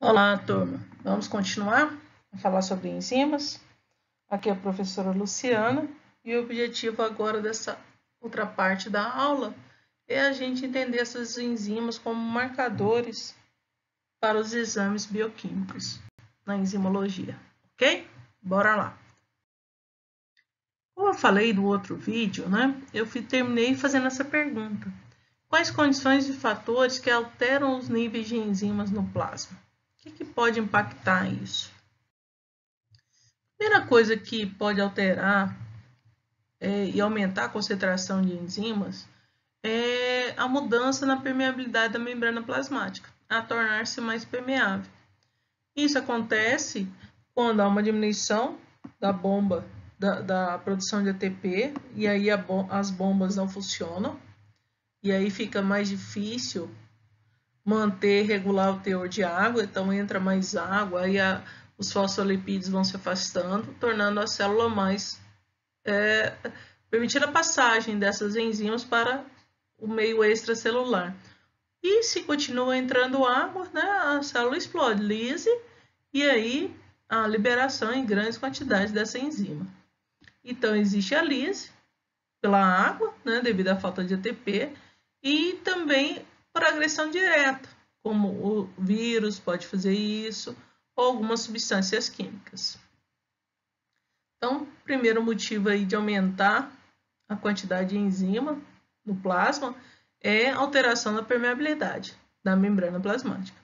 Olá, turma. Vamos continuar a falar sobre enzimas. Aqui é a professora Luciana e o objetivo agora dessa outra parte da aula é a gente entender essas enzimas como marcadores para os exames bioquímicos na enzimologia, ok? Bora lá. Como eu falei no outro vídeo, né? Eu terminei fazendo essa pergunta. Quais condições e fatores que alteram os níveis de enzimas no plasma? O que, que pode impactar isso? Primeira coisa que pode alterar é, e aumentar a concentração de enzimas é a mudança na permeabilidade da membrana plasmática, a tornar-se mais permeável. Isso acontece quando há uma diminuição da bomba da, da produção de ATP e aí a, as bombas não funcionam e aí fica mais difícil manter regular o teor de água, então entra mais água, aí a, os fosfolipídios vão se afastando, tornando a célula mais. É, permitindo a passagem dessas enzimas para o meio extracelular. E se continua entrando água, né, a célula explode, lise, e aí a liberação em grandes quantidades dessa enzima. Então, existe a lise pela água, né, devido à falta de ATP, e também por agressão direta, como o vírus pode fazer isso, ou algumas substâncias químicas. Então, primeiro motivo aí de aumentar a quantidade de enzima no plasma é alteração da permeabilidade da membrana plasmática.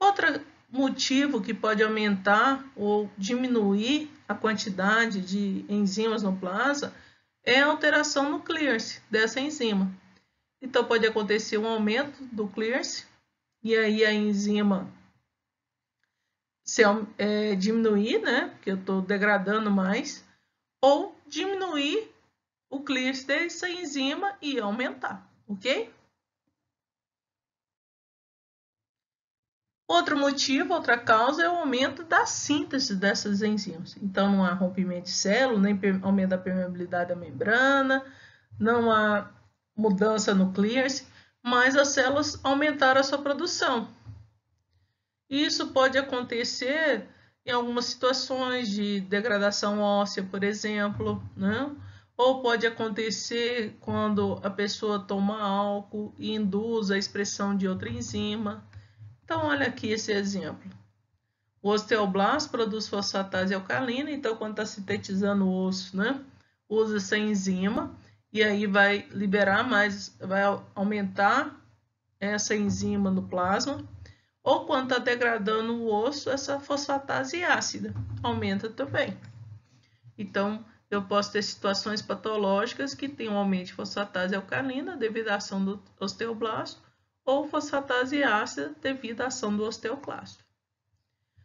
Outro motivo que pode aumentar ou diminuir a quantidade de enzimas no plasma é a alteração no clearance dessa enzima, então pode acontecer um aumento do clearance e aí a enzima se, é, diminuir, né? Porque eu estou degradando mais, ou diminuir o clearance dessa enzima e aumentar, ok? Outro motivo, outra causa é o aumento da síntese dessas enzimas. Então, não há rompimento de célula, nem aumento da permeabilidade da membrana, não há mudança no clearance, mas as células aumentaram a sua produção. Isso pode acontecer em algumas situações de degradação óssea, por exemplo, né? ou pode acontecer quando a pessoa toma álcool e induz a expressão de outra enzima. Então, olha aqui esse exemplo. O osteoblasto produz fosfatase alcalina, então, quando está sintetizando o osso, né? usa essa enzima e aí vai liberar mais, vai aumentar essa enzima no plasma. Ou quando está degradando o osso, essa fosfatase ácida aumenta também. Então, eu posso ter situações patológicas que tem um aumento de fosfatase alcalina devido à ação do osteoblasto ou fosfatase ácida devido à ação do osteoclasto.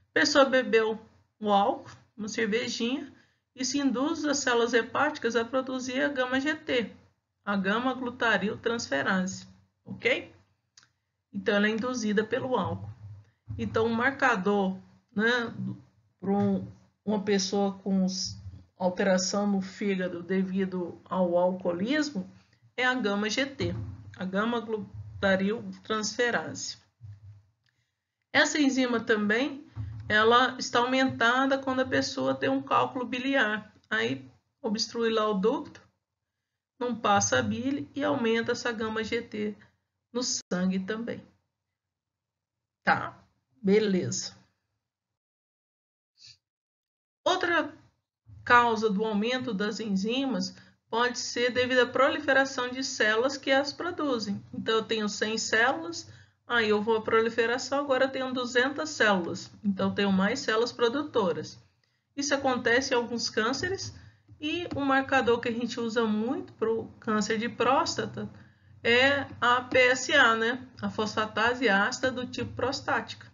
A pessoa bebeu o álcool, uma cervejinha, isso induz as células hepáticas a produzir a gama GT, a gama glutaril transferase, ok? Então, ela é induzida pelo álcool. Então, um marcador né, para uma pessoa com alteração no fígado devido ao alcoolismo é a gama GT, a gama glutaril transferase. Essa enzima também ela está aumentada quando a pessoa tem um cálculo biliar. Aí obstrui lá o ducto, não passa a bile e aumenta essa gama GT no sangue também. Tá? Beleza. Outra causa do aumento das enzimas pode ser devido à proliferação de células que as produzem. Então, eu tenho 100 células, Aí eu vou à proliferação, agora eu tenho 200 células, então eu tenho mais células produtoras. Isso acontece em alguns cânceres e o marcador que a gente usa muito para o câncer de próstata é a PSA, né? a fosfatase ácida do tipo prostática.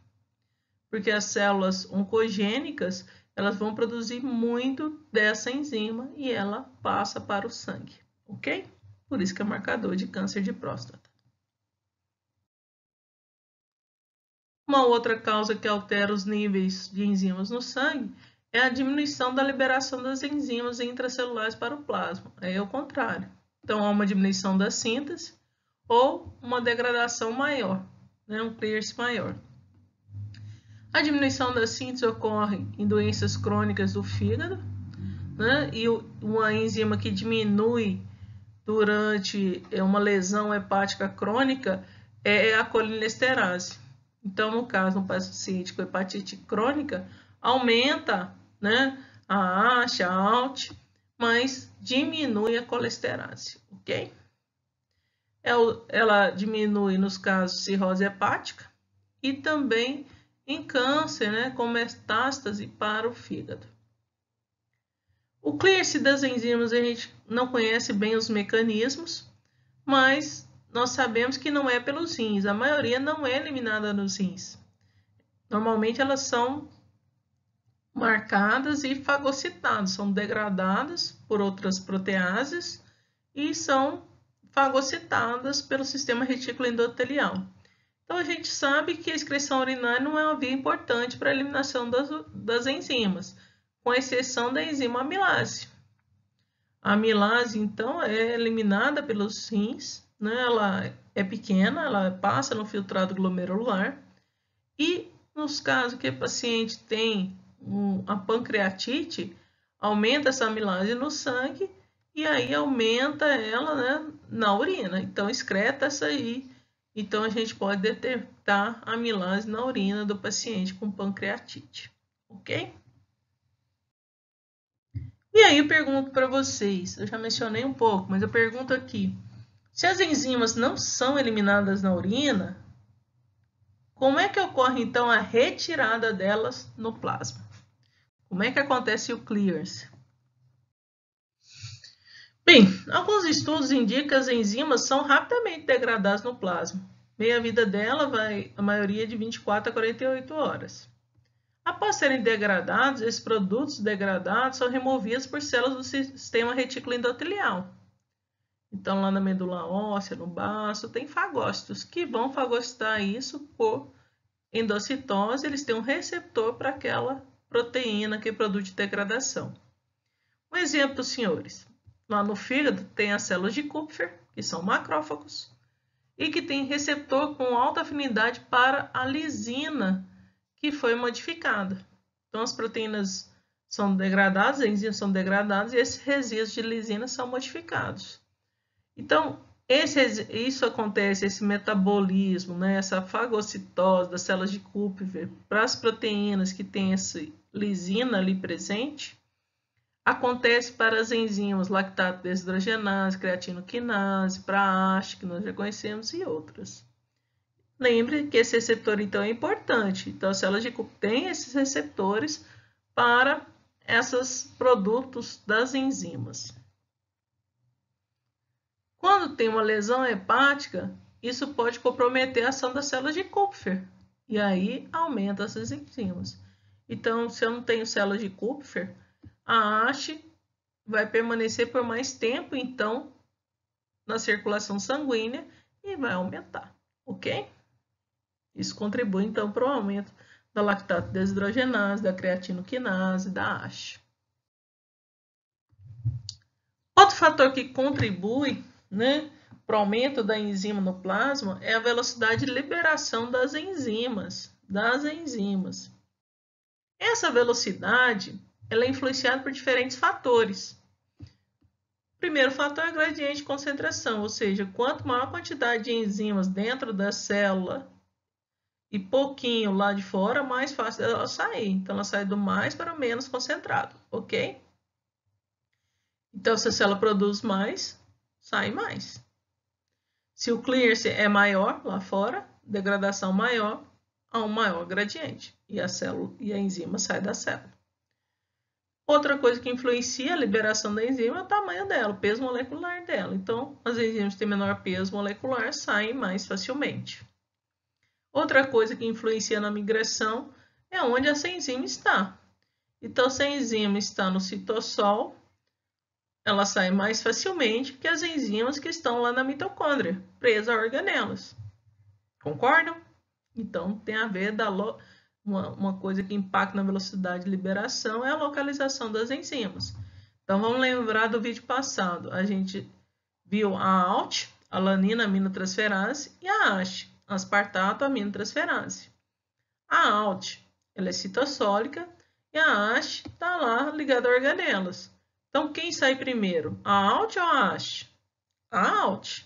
Porque as células oncogênicas elas vão produzir muito dessa enzima e ela passa para o sangue, ok? Por isso que é marcador de câncer de próstata. Uma outra causa que altera os níveis de enzimas no sangue é a diminuição da liberação das enzimas intracelulares para o plasma. É o contrário. Então, há uma diminuição da síntese ou uma degradação maior, né? um clearance maior. A diminuição da síntese ocorre em doenças crônicas do fígado, né? e uma enzima que diminui durante é, uma lesão hepática crônica é a colinesterase. Então, no caso, um paciente com hepatite crônica, aumenta né, a ASH, a ALT, mas diminui a colesterase, ok? É ela diminui nos casos de cirrose hepática e também em câncer, né, com metástase para o fígado. O clearance das enzimas a gente não conhece bem os mecanismos, mas nós sabemos que não é pelos rins. A maioria não é eliminada nos rins. Normalmente elas são marcadas e fagocitadas, são degradadas por outras proteases e são fagocitadas pelo sistema retículo endotelial. Então, a gente sabe que a excreção urinária não é uma via importante para a eliminação das, das enzimas, com exceção da enzima amilase. A amilase, então, é eliminada pelos rins né, ela é pequena, ela passa no filtrado glomerular. E nos casos que o paciente tem um, a pancreatite, aumenta essa amilase no sangue e aí aumenta ela né, na urina. Então, excreta essa aí. Então, a gente pode detectar a amilase na urina do paciente com pancreatite, ok? E aí, eu pergunto para vocês, eu já mencionei um pouco, mas eu pergunto aqui, se as enzimas não são eliminadas na urina, como é que ocorre então a retirada delas no plasma? Como é que acontece o clearance? Bem, alguns estudos indicam que as enzimas são rapidamente degradadas no plasma. Meia-vida dela vai, a maioria, de 24 a 48 horas. Após serem degradados, esses produtos degradados são removidos por células do sistema retículo endotelial, então, lá na medula óssea, no baço, tem fagócitos que vão fagocitar isso por endocitose, eles têm um receptor para aquela proteína que produz degradação. Um exemplo, senhores, lá no fígado tem as células de Kupfer, que são macrófagos, e que tem receptor com alta afinidade para a lisina, que foi modificada. Então, as proteínas são degradadas, as enzimas são degradadas e esses resíduos de lisina são modificados. Então, esse, isso acontece, esse metabolismo, né, essa fagocitose das células de Kupfer para as proteínas que têm essa lisina ali presente, acontece para as enzimas lactato desidrogenase, creatinoquinase, para a ASH, que nós já conhecemos, e outras. Lembre que esse receptor, então, é importante. Então, as células de Kupfer têm esses receptores para esses produtos das enzimas. Quando tem uma lesão hepática, isso pode comprometer a ação das células de Kupfer e aí aumenta essas enzimas. Então, se eu não tenho células de Kupfer, a haste vai permanecer por mais tempo, então, na circulação sanguínea e vai aumentar, ok? Isso contribui, então, para o aumento da lactato desidrogenase, da creatinoquinase, da haste. Outro fator que contribui né, para o aumento da enzima no plasma é a velocidade de liberação das enzimas, das enzimas. Essa velocidade ela é influenciada por diferentes fatores. O primeiro fator é o gradiente de concentração, ou seja, quanto maior a quantidade de enzimas dentro da célula e pouquinho lá de fora, mais fácil ela sair. Então, ela sai do mais para o menos concentrado, ok? Então, se a célula produz mais, sai mais. Se o clearance é maior lá fora, degradação maior, há um maior gradiente e a, célula, e a enzima sai da célula. Outra coisa que influencia a liberação da enzima é o tamanho dela, o peso molecular dela. Então, as enzimas que têm menor peso molecular saem mais facilmente. Outra coisa que influencia na migração é onde essa enzima está. Então, se a enzima está no citossol, ela sai mais facilmente que as enzimas que estão lá na mitocôndria, presas a organelas. Concordam? Então, tem a ver da lo... uma, uma coisa que impacta na velocidade de liberação é a localização das enzimas. Então, vamos lembrar do vídeo passado. A gente viu a ALT, a lanina aminotransferase, e a ASH, aspartato aminotransferase. A ALT ela é citosólica e a ASH está lá ligada a organelas. Então, quem sai primeiro? A alt ou a haste? A alt.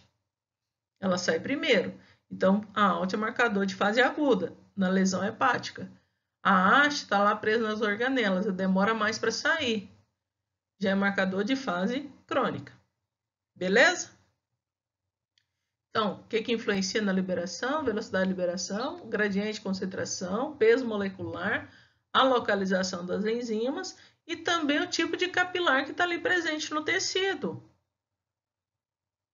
Ela sai primeiro. Então, a alt é marcador de fase aguda, na lesão hepática. A haste está lá presa nas organelas, demora mais para sair. Já é marcador de fase crônica. Beleza? Então, o que, que influencia na liberação? Velocidade de liberação, gradiente de concentração, peso molecular, a localização das enzimas e também o tipo de capilar que está ali presente no tecido.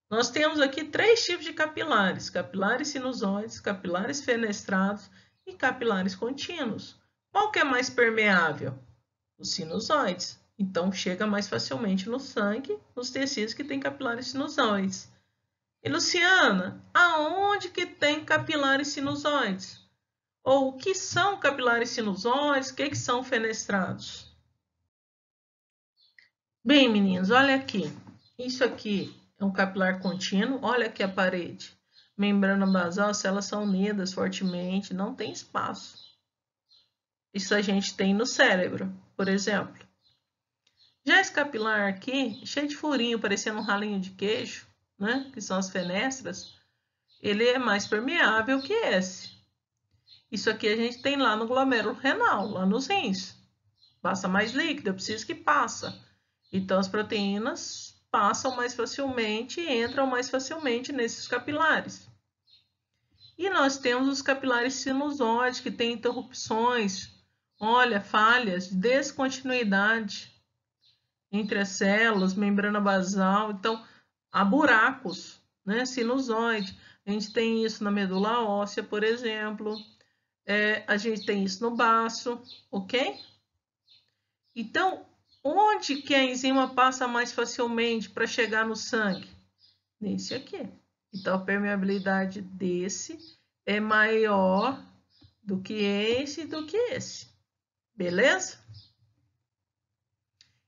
Nós temos aqui três tipos de capilares: capilares sinusoides, capilares fenestrados e capilares contínuos. Qual que é mais permeável? Os sinusoides. Então, chega mais facilmente no sangue, nos tecidos que têm capilares sinusoides. E, Luciana, aonde que tem capilares sinusoides? Ou o que são capilares sinusoides? O que, que são fenestrados? Bem, meninos, olha aqui. Isso aqui é um capilar contínuo. Olha aqui a parede. Membrana basal, elas são unidas fortemente, não tem espaço. Isso a gente tem no cérebro, por exemplo. Já esse capilar aqui, cheio de furinho, parecendo um ralinho de queijo, né? Que são as fenestras. Ele é mais permeável que esse. Isso aqui a gente tem lá no glomérulo renal, lá nos rins. Passa mais líquido, eu preciso que passa. Então, as proteínas passam mais facilmente e entram mais facilmente nesses capilares. E nós temos os capilares sinusoides, que têm interrupções, olha, falhas, descontinuidade entre as células, membrana basal. Então, há buracos, né? Sinusoide. A gente tem isso na medula óssea, por exemplo. É, a gente tem isso no baço, ok? Então, Onde que a enzima passa mais facilmente para chegar no sangue? Nesse aqui. Então, a permeabilidade desse é maior do que esse e do que esse. Beleza?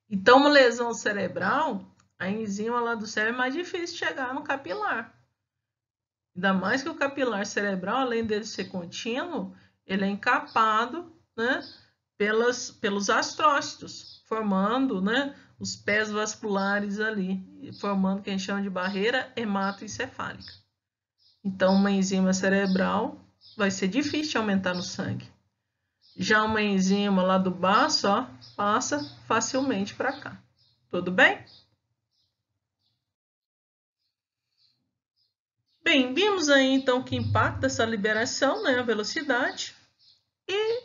Então, uma lesão cerebral, a enzima lá do cérebro é mais difícil chegar no capilar. Ainda mais que o capilar cerebral, além dele ser contínuo, ele é encapado né, pelas, pelos astrócitos formando né, os pés vasculares ali, formando o que a gente chama de barreira hematoencefálica. Então, uma enzima cerebral vai ser difícil de aumentar no sangue. Já uma enzima lá do baço, ó, passa facilmente para cá. Tudo bem? Bem, vimos aí então que impacta essa liberação, né, a velocidade. E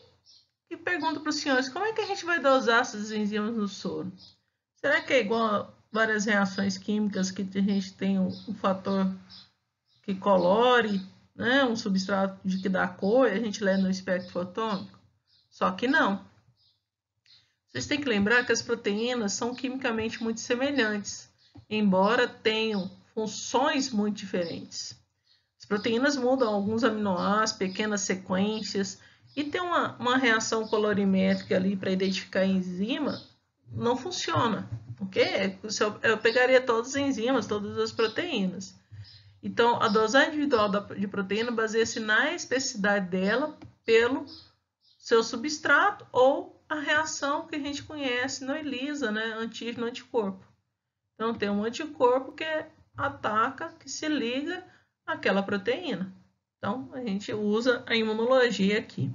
e pergunto para os senhores, como é que a gente vai dosar essas enzimas no soro? Será que é igual a várias reações químicas que a gente tem um, um fator que colore, né? um substrato de que dá cor, e a gente lê no espectro fotônico? Só que não. Vocês têm que lembrar que as proteínas são quimicamente muito semelhantes, embora tenham funções muito diferentes. As proteínas mudam alguns aminoácidos, pequenas sequências, e ter uma, uma reação colorimétrica ali para identificar a enzima, não funciona. Porque é, eu pegaria todas as enzimas, todas as proteínas. Então, a dosagem individual de proteína baseia-se na especificidade dela pelo seu substrato ou a reação que a gente conhece no ELISA, né? antígeno anticorpo. Então, tem um anticorpo que ataca, que se liga àquela proteína. Então, a gente usa a imunologia aqui.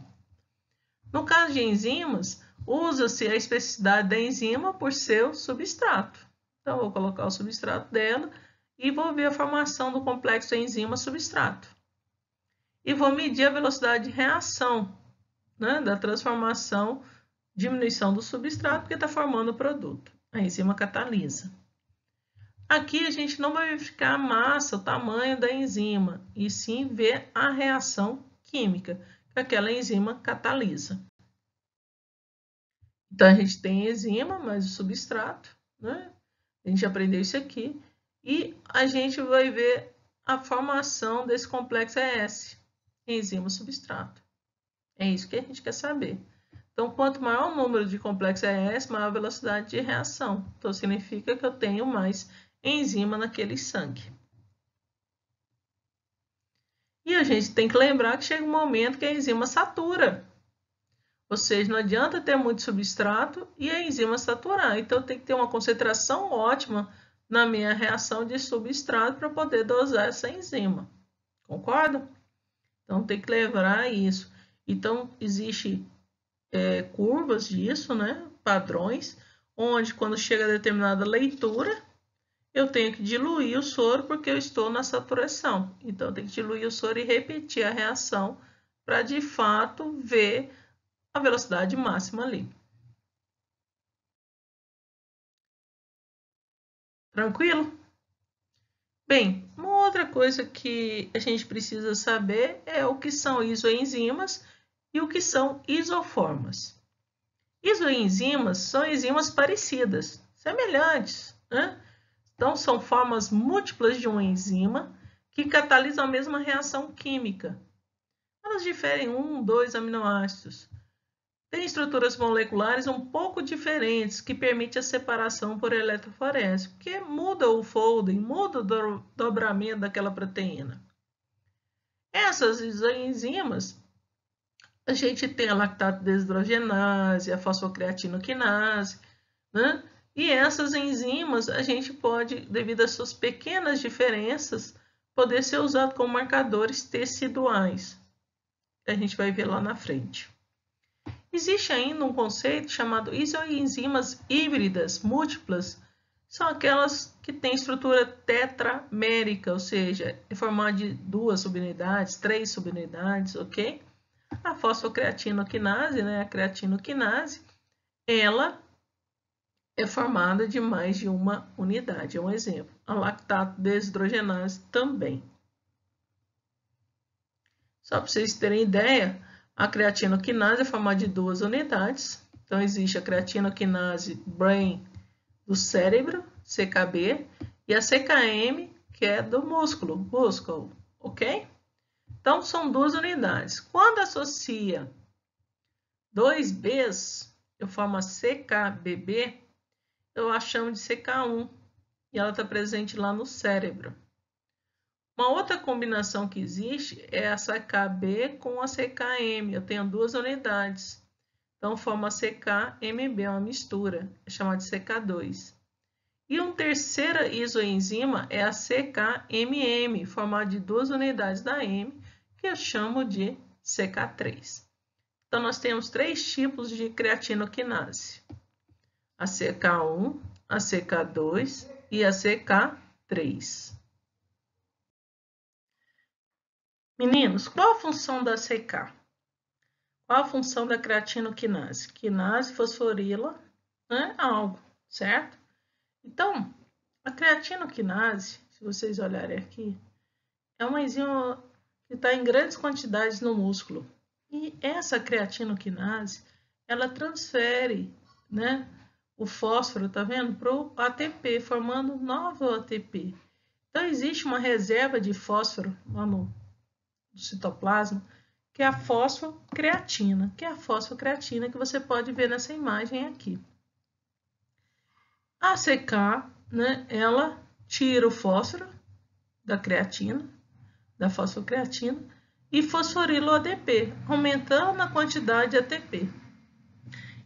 No caso de enzimas, usa-se a especificidade da enzima por seu substrato. Então, vou colocar o substrato dela e vou ver a formação do complexo enzima-substrato. E vou medir a velocidade de reação né, da transformação, diminuição do substrato, porque está formando o produto. A enzima catalisa. Aqui a gente não vai verificar a massa, o tamanho da enzima, e sim ver a reação química aquela enzima catalisa. Então, a gente tem enzima mais o substrato, né? A gente aprendeu isso aqui. E a gente vai ver a formação desse complexo ES, enzima-substrato. É isso que a gente quer saber. Então, quanto maior o número de complexo ES, maior a velocidade de reação. Então, significa que eu tenho mais enzima naquele sangue. E a gente tem que lembrar que chega um momento que a enzima satura. Ou seja, não adianta ter muito substrato e a enzima saturar. Então, tem que ter uma concentração ótima na minha reação de substrato para poder dosar essa enzima. Concorda? Então, tem que lembrar isso. Então, existe é, curvas disso, né? padrões, onde quando chega a determinada leitura, eu tenho que diluir o soro porque eu estou na saturação. Então, tem que diluir o soro e repetir a reação para, de fato, ver a velocidade máxima ali. Tranquilo? Bem, uma outra coisa que a gente precisa saber é o que são isoenzimas e o que são isoformas. Isoenzimas são enzimas parecidas, semelhantes, né? Então, são formas múltiplas de uma enzima que catalisam a mesma reação química. Elas diferem um, dois aminoácidos. Tem estruturas moleculares um pouco diferentes que permite a separação por eletroforese, porque muda o folding, muda o do dobramento daquela proteína. Essas enzimas, a gente tem a lactato desidrogenase, a fosfocreatinoquinase, né? E essas enzimas, a gente pode, devido às suas pequenas diferenças, poder ser usado como marcadores teciduais. A gente vai ver lá na frente. Existe ainda um conceito chamado isoenzimas híbridas múltiplas, são aquelas que têm estrutura tetramérica, ou seja, é formada de duas subunidades, três subunidades, ok? A fosfocreatinoquinase, né, a creatinoquinase, ela é formada de mais de uma unidade, é um exemplo. A lactato desidrogenase também. Só para vocês terem ideia, a creatinoquinase é formada de duas unidades. Então, existe a creatinoquinase brain do cérebro, CKB, e a CKM, que é do músculo, músculo, ok? Então, são duas unidades. Quando associa dois Bs, eu formo a CKBB, eu a chamo de CK1 e ela está presente lá no cérebro. Uma outra combinação que existe é essa KB com a CKM. Eu tenho duas unidades. Então, forma CKMB, uma mistura, é chamada de CK2. E uma terceira isoenzima é a CKMM, formada de duas unidades da M, que eu chamo de CK3. Então, nós temos três tipos de creatinoquinase a CK1, a CK2 e a CK3. Meninos, qual a função da CK? Qual a função da creatinoquinase? Quinase fosforila né, algo, certo? Então, a creatinoquinase, se vocês olharem aqui, é uma enzima que está em grandes quantidades no músculo. E essa creatinoquinase, ela transfere né, o fósforo, tá vendo? Para o ATP, formando nova ATP. Então, existe uma reserva de fósforo lá no, citoplasma, que é a fosfocreatina, que é a fosfocreatina que você pode ver nessa imagem aqui. A CK, né, ela tira o fósforo da creatina, da fosfocreatina, e fosforila o ADP, aumentando a quantidade de ATP.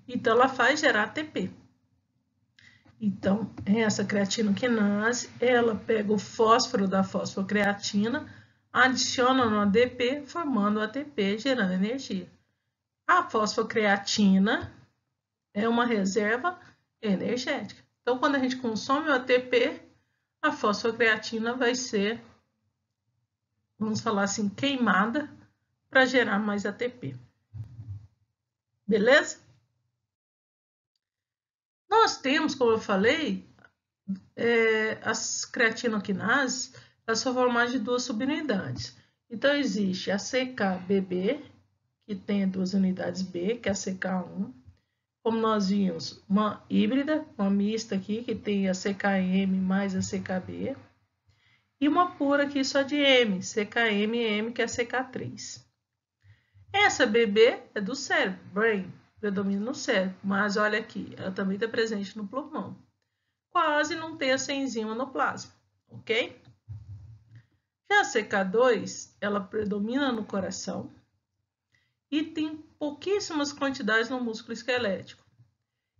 Então, ela faz gerar ATP. Então, essa creatinoquinase, ela pega o fósforo da fosfocreatina, adiciona no ADP, formando o ATP, gerando energia. A fosfocreatina é uma reserva energética. Então, quando a gente consome o ATP, a fosfocreatina vai ser, vamos falar assim, queimada para gerar mais ATP. Beleza? Nós temos, como eu falei, é, as creatinoquinases, elas são formadas de duas subunidades. Então, existe a CKBB, que tem duas unidades B, que é a CK1. Como nós vimos, uma híbrida, uma mista aqui, que tem a CKM mais a CKB. E uma pura aqui só de M, CKMM, que é a CK3. Essa BB é do cérebro, brain, predomina no cérebro, mas olha aqui, ela também está presente no pulmão. Quase não tem essa enzima no plasma, ok? Já a CK2, ela predomina no coração e tem pouquíssimas quantidades no músculo esquelético.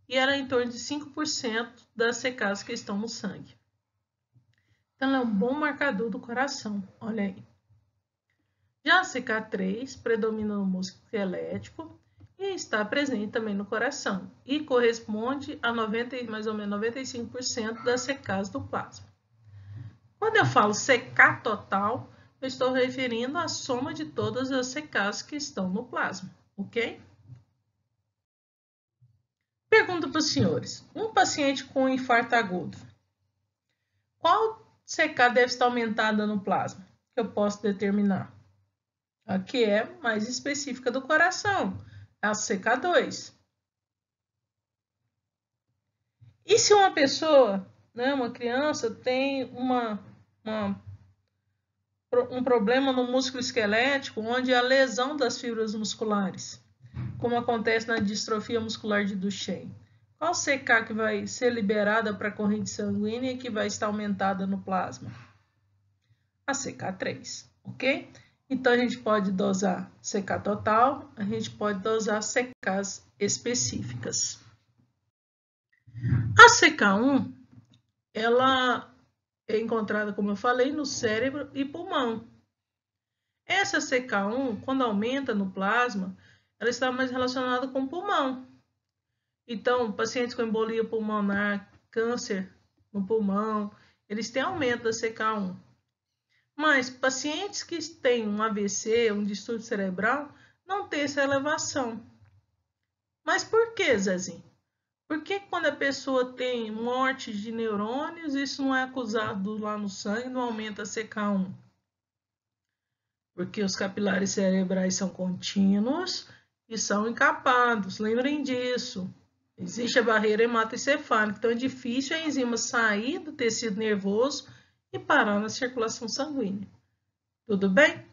E ela é em torno de 5% das CKs que estão no sangue. Então, ela é um bom marcador do coração, olha aí. Já a CK3 predomina no músculo esquelético está presente também no coração e corresponde a 90, mais ou menos 95% da secas do plasma. Quando eu falo secar total, eu estou referindo à soma de todas as secas que estão no plasma, ok? Pergunta para os senhores, um paciente com infarto agudo, qual CK deve estar aumentada no plasma, que eu posso determinar? A que é mais específica do coração, a CK2. E se uma pessoa, né, uma criança, tem uma, uma, um problema no músculo esquelético, onde há lesão das fibras musculares, como acontece na distrofia muscular de Duchenne? Qual CK que vai ser liberada para a corrente sanguínea que vai estar aumentada no plasma? A CK3, ok? Então, a gente pode dosar secar total, a gente pode dosar secas específicas. A CK1, ela é encontrada, como eu falei, no cérebro e pulmão. Essa CK1, quando aumenta no plasma, ela está mais relacionada com o pulmão. Então, pacientes com embolia pulmonar, câncer no pulmão, eles têm aumento da CK1. Mas pacientes que têm um AVC, um distúrbio cerebral, não têm essa elevação. Mas por que, Zezinho? Por que quando a pessoa tem morte de neurônios, isso não é acusado lá no sangue, não aumenta a CK1? Porque os capilares cerebrais são contínuos e são encapados, lembrem disso. Existe a barreira hematoencefálica, então é difícil a enzima sair do tecido nervoso e parar na circulação sanguínea. Tudo bem?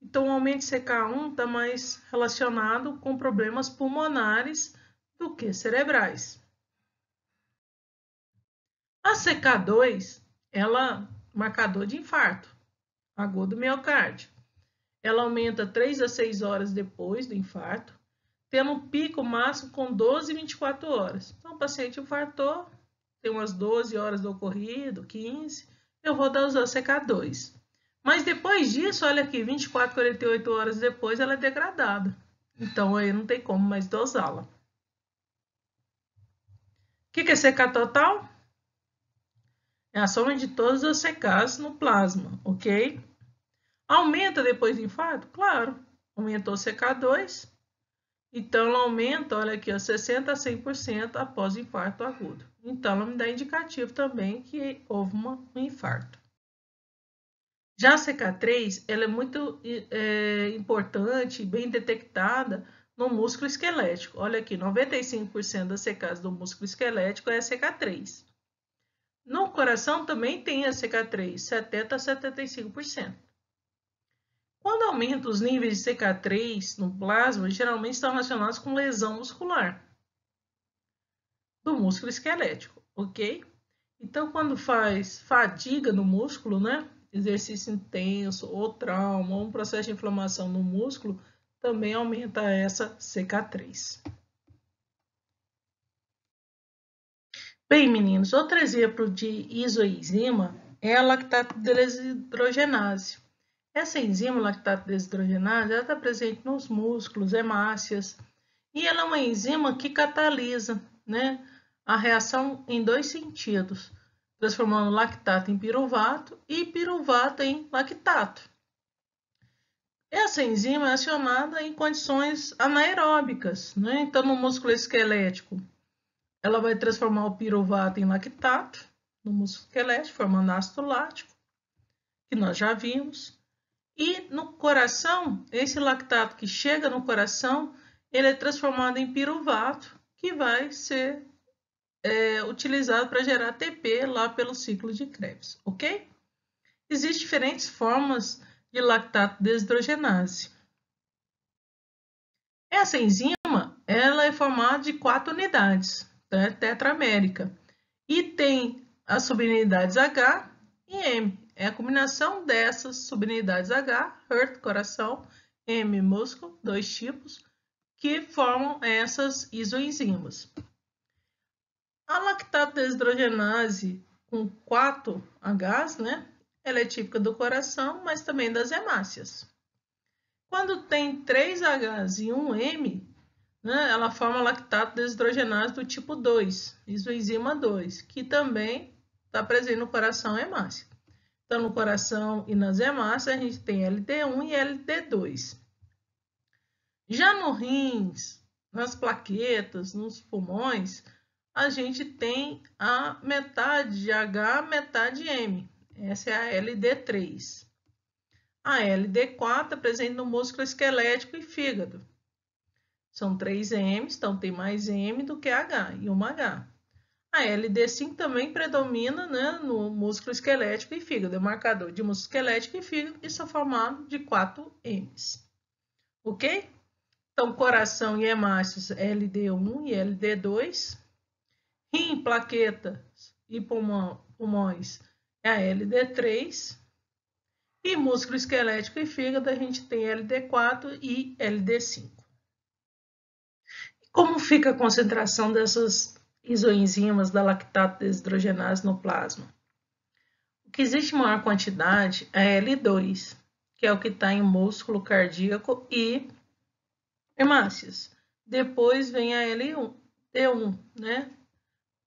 Então, o aumento de CK1 está mais relacionado com problemas pulmonares do que cerebrais. A CK2, ela marcador de infarto agudo miocárdio. Ela aumenta 3 a 6 horas depois do infarto, tendo um pico máximo com 12 e 24 horas. Então, o paciente infartou, tem umas 12 horas do ocorrido, 15, eu vou dar usar CK2. Mas depois disso, olha aqui, 24, 48 horas depois ela é degradada. Então aí não tem como mais dosá-la. O que, que é CK total? É a soma de todos os CKs no plasma, ok? Aumenta depois do infarto? Claro. Aumentou o CK2, então, ela aumenta, olha aqui, 60% a 100% após o infarto agudo. Então, ela me dá indicativo também que houve uma, um infarto. Já a CK3, ela é muito é, importante bem detectada no músculo esquelético. Olha aqui, 95% das secas do músculo esquelético é a CK3. No coração também tem a CK3, 70% a 75%. Quando aumenta os níveis de CK3 no plasma, geralmente estão relacionados com lesão muscular do músculo esquelético, ok? Então, quando faz fadiga no músculo, né? Exercício intenso ou trauma, ou um processo de inflamação no músculo, também aumenta essa CK3. Bem, meninos, outro exemplo de isoenzima é a lactato desidrogenase. Essa enzima lactato desidrogenase está presente nos músculos, hemácias, e ela é uma enzima que catalisa né, a reação em dois sentidos, transformando lactato em piruvato e piruvato em lactato. Essa enzima é acionada em condições anaeróbicas, né? então no músculo esquelético ela vai transformar o piruvato em lactato no músculo esquelético, formando ácido lático, que nós já vimos. E no coração, esse lactato que chega no coração, ele é transformado em piruvato, que vai ser é, utilizado para gerar ATP lá pelo ciclo de Krebs, ok? Existem diferentes formas de lactato desidrogenase. Essa enzima ela é formada de quatro unidades, né, tetramérica, e tem as subunidades H e M. É a combinação dessas subunidades H, heart, coração, M, músculo, dois tipos, que formam essas isoenzimas. A lactato desidrogenase com 4Hs, né? Ela é típica do coração, mas também das hemácias. Quando tem 3Hs e 1M, né, ela forma lactato desidrogenase do tipo 2, isoenzima 2, que também está presente no coração hemácia. Então, no coração e nas hemácias, a gente tem LT1 e LT2. Já no rins, nas plaquetas, nos pulmões, a gente tem a metade H, metade M. Essa é a LD3. A LD4 é presente no músculo esquelético e fígado. São três M's, então tem mais M do que H e uma H. A LD5 também predomina né, no músculo esquelético e fígado, é um marcador de músculo esquelético e fígado e são formados de 4 M's. Ok? Então, coração e hemácias LD1 e LD2. Rim, plaqueta, e pulmão, pulmões é a LD3. E músculo esquelético e fígado a gente tem LD4 e LD5. como fica a concentração dessas isoenzimas da lactato desidrogenase no plasma. O que existe maior quantidade é L2, que é o que está em músculo cardíaco e hemácias. Depois vem a L1, d 1 né?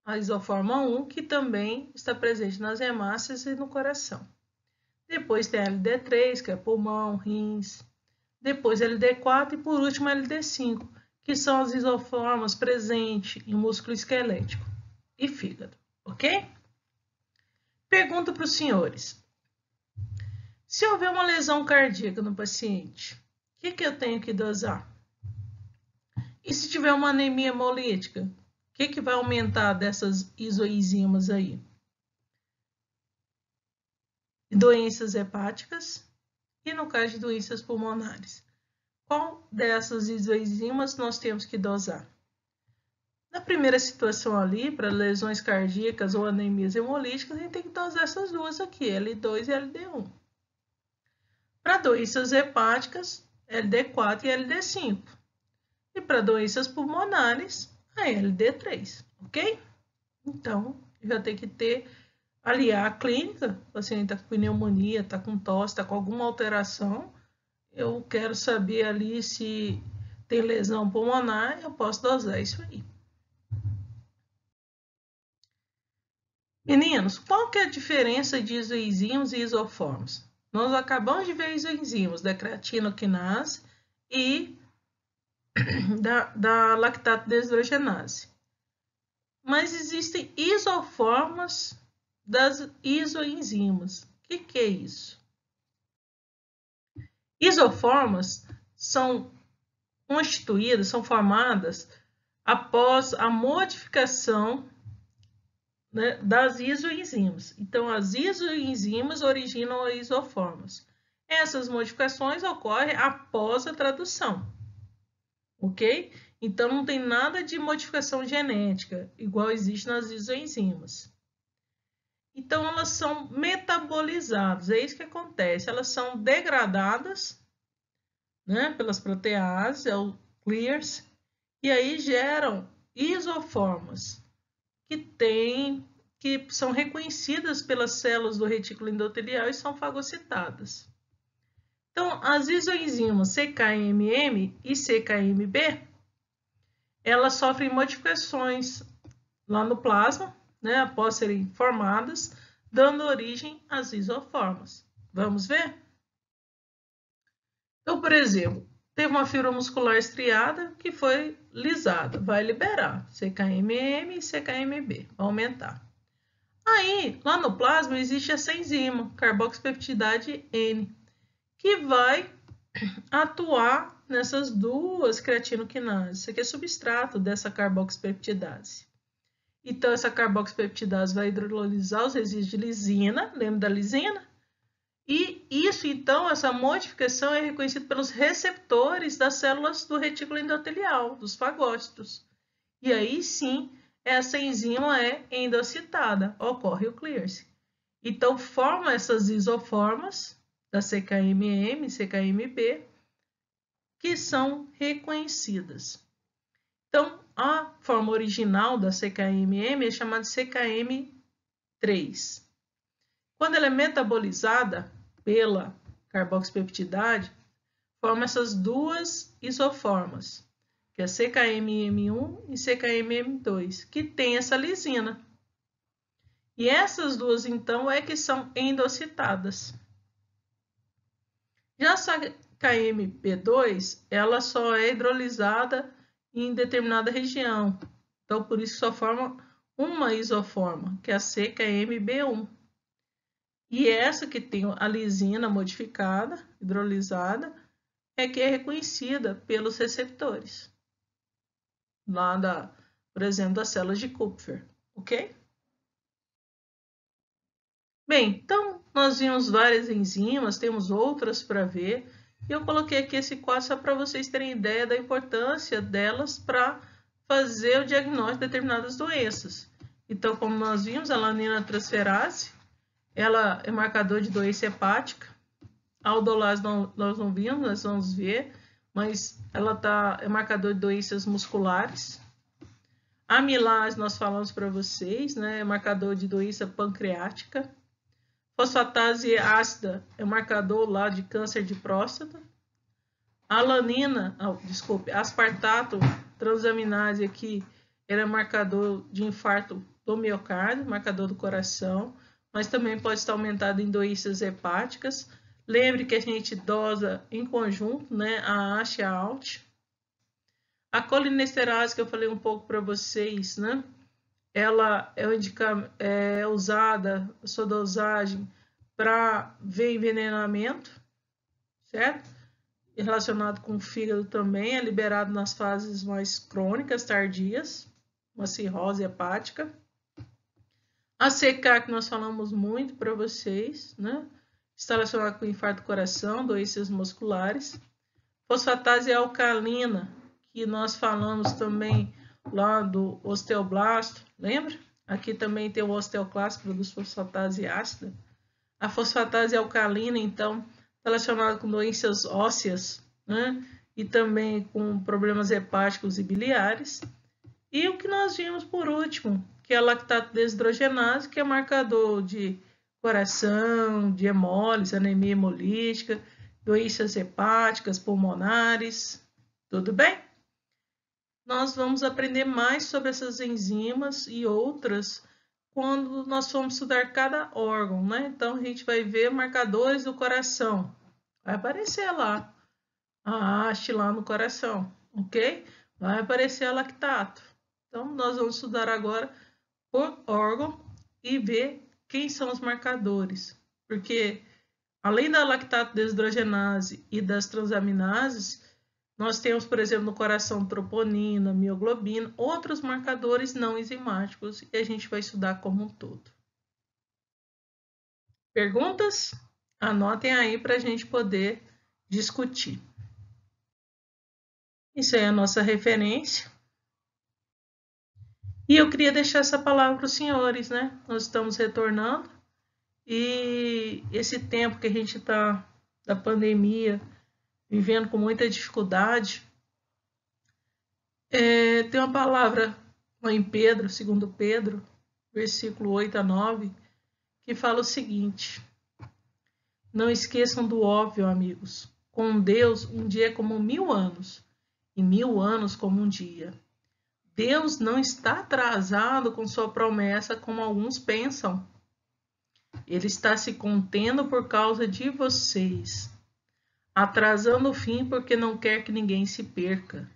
A isoforma 1, que também está presente nas hemácias e no coração. Depois tem a LD3, que é pulmão, rins. Depois LD4 e por último LD5, que são as isoformas presentes em músculo esquelético e fígado, ok? Pergunto para os senhores. Se houver uma lesão cardíaca no paciente, o que, que eu tenho que dosar? E se tiver uma anemia hemolítica, o que, que vai aumentar dessas isoenzimas aí? Doenças hepáticas e, no caso de doenças pulmonares. Qual dessas isoenzimas nós temos que dosar? Na primeira situação ali, para lesões cardíacas ou anemias hemolíticas, a gente tem que dosar essas duas aqui, L2 e LD1. Para doenças hepáticas, LD4 e LD5. E para doenças pulmonares, a LD3, ok? Então, já tem que ter, aliar a clínica, o paciente está com pneumonia, está com tosse, está com alguma alteração, eu quero saber ali se tem lesão pulmonar, eu posso dosar isso aí. Meninos, qual que é a diferença de isoenzimas e isoformes? Nós acabamos de ver isoenzimas da creatinoquinase e da, da lactato desidrogenase. Mas existem isoformas das isoenzimas. O que, que é isso? Isoformas são constituídas, são formadas após a modificação né, das isoenzimas. Então, as isoenzimas originam as isoformas. Essas modificações ocorrem após a tradução, ok? Então, não tem nada de modificação genética, igual existe nas isoenzimas. Então, elas são metabolizadas, é isso que acontece. Elas são degradadas né, pelas proteases, é o clears, e aí geram isoformas que têm que são reconhecidas pelas células do retículo endotelial e são fagocitadas. Então, as isoenzimas CKMM e CKMB, elas sofrem modificações lá no plasma, né, após serem formadas, dando origem às isoformas. Vamos ver? Então, por exemplo, teve uma fibra muscular estriada que foi lisada, vai liberar CKMM e CKMB, vai aumentar. Aí, lá no plasma existe essa enzima, carboxipeptidase N, que vai atuar nessas duas creatinoquinases. Isso aqui é substrato dessa carboxipeptidase. Então, essa carboxipeptidase vai hidrolisar os resíduos de lisina, lembra da lisina? E isso, então, essa modificação é reconhecida pelos receptores das células do retículo endotelial, dos fagócitos. E aí sim, essa enzima é endocitada, ocorre o clearance. Então, forma essas isoformas da CKMM, CKMB, que são reconhecidas. Então, a forma original da CKMM é chamada de CKM3. Quando ela é metabolizada pela carboxipeptidase, forma essas duas isoformas, que é CKMM1 e CKMM2, que tem essa lisina. E essas duas, então, é que são endocitadas. Já a KMP2, ela só é hidrolisada em determinada região. Então, por isso só forma uma isoforma, que é a CKMB1. E essa que tem a lisina modificada, hidrolisada, é que é reconhecida pelos receptores. Lá da, por exemplo, das células de Kupfer, ok? Bem, então nós vimos várias enzimas, temos outras para ver. E eu coloquei aqui esse quadro só para vocês terem ideia da importância delas para fazer o diagnóstico de determinadas doenças. Então, como nós vimos, a lanina transferase, ela é marcador de doença hepática. A aldolase nós não vimos, nós vamos ver, mas ela tá, é marcador de doenças musculares. A amilase nós falamos para vocês, né, é marcador de doença pancreática. Fosfatase ácida é um marcador lá de câncer de próstata. Alanina, oh, desculpe, aspartato transaminase aqui era é marcador de infarto do miocárdio, marcador do coração, mas também pode estar aumentado em doenças hepáticas. Lembre que a gente dosa em conjunto, né, a ASH e a ALT. A colinesterase que eu falei um pouco para vocês, né? ela é, é, é usada, sua dosagem, para ver envenenamento, certo? E relacionado com o fígado também, é liberado nas fases mais crônicas, tardias, uma cirrose hepática. A CK, que nós falamos muito para vocês, né? Está relacionado com infarto do coração, doenças musculares. Fosfatase alcalina, que nós falamos também lá do osteoblasto, lembra? Aqui também tem o osteoclasto, produz fosfatase ácida. A fosfatase alcalina, então, relacionada com doenças ósseas, né? E também com problemas hepáticos e biliares. E o que nós vimos por último, que é a lactato desidrogenase, que é marcador de coração, de hemólise, anemia hemolítica, doenças hepáticas, pulmonares. Tudo bem? nós vamos aprender mais sobre essas enzimas e outras quando nós formos estudar cada órgão, né? Então, a gente vai ver marcadores do coração. Vai aparecer lá a haste lá no coração, ok? Vai aparecer a lactato. Então, nós vamos estudar agora por órgão e ver quem são os marcadores. Porque, além da lactato desidrogenase e das transaminases, nós temos, por exemplo, no coração troponina, mioglobina, outros marcadores não enzimáticos e a gente vai estudar como um todo. Perguntas? Anotem aí para a gente poder discutir. Isso aí é a nossa referência. E eu queria deixar essa palavra para os senhores, né? Nós estamos retornando e esse tempo que a gente está da pandemia, vivendo com muita dificuldade, é, tem uma palavra em Pedro, segundo Pedro, versículo 8 a 9, que fala o seguinte: Não esqueçam do óbvio, amigos. Com Deus, um dia é como mil anos, e mil anos como um dia. Deus não está atrasado com sua promessa, como alguns pensam. Ele está se contendo por causa de vocês atrasando o fim porque não quer que ninguém se perca.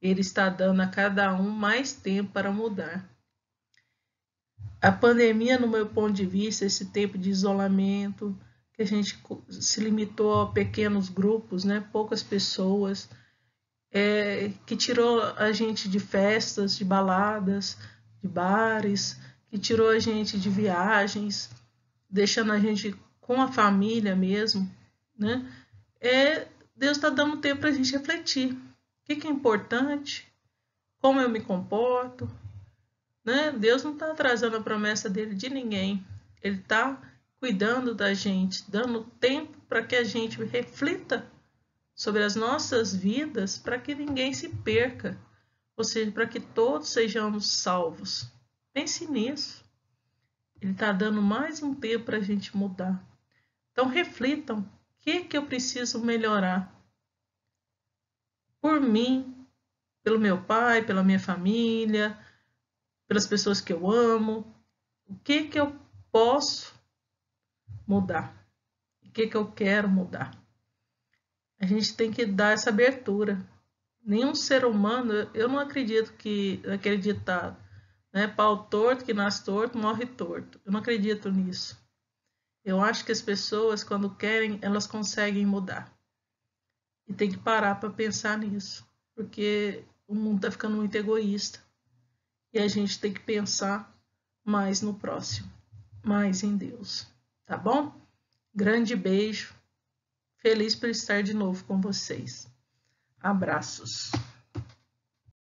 Ele está dando a cada um mais tempo para mudar. A pandemia, no meu ponto de vista, esse tempo de isolamento, que a gente se limitou a pequenos grupos, né, poucas pessoas, é, que tirou a gente de festas, de baladas, de bares, que tirou a gente de viagens, deixando a gente com a família mesmo, né? é Deus está dando tempo para a gente refletir. O que, que, é importante? Como eu me comporto? Né? Deus não está atrasando a promessa dele de ninguém. Ele está cuidando da gente, dando tempo para que a gente reflita sobre as nossas vidas, para que ninguém se perca, ou seja, para que todos sejamos salvos. Pense nisso. Ele está dando mais um tempo para a gente mudar. Então, reflitam que, que eu preciso melhorar? Por mim, pelo meu pai, pela minha família, pelas pessoas que eu amo, o que, que eu posso mudar? O que, que eu quero mudar? A gente tem que dar essa abertura. Nenhum ser humano, eu não acredito que acreditar, tá, né? Pau torto que nasce torto, morre torto. Eu não acredito nisso. Eu acho que as pessoas, quando querem, elas conseguem mudar. E tem que parar para pensar nisso, porque o mundo está ficando muito egoísta. E a gente tem que pensar mais no próximo, mais em Deus. Tá bom? Grande beijo. Feliz por estar de novo com vocês. Abraços.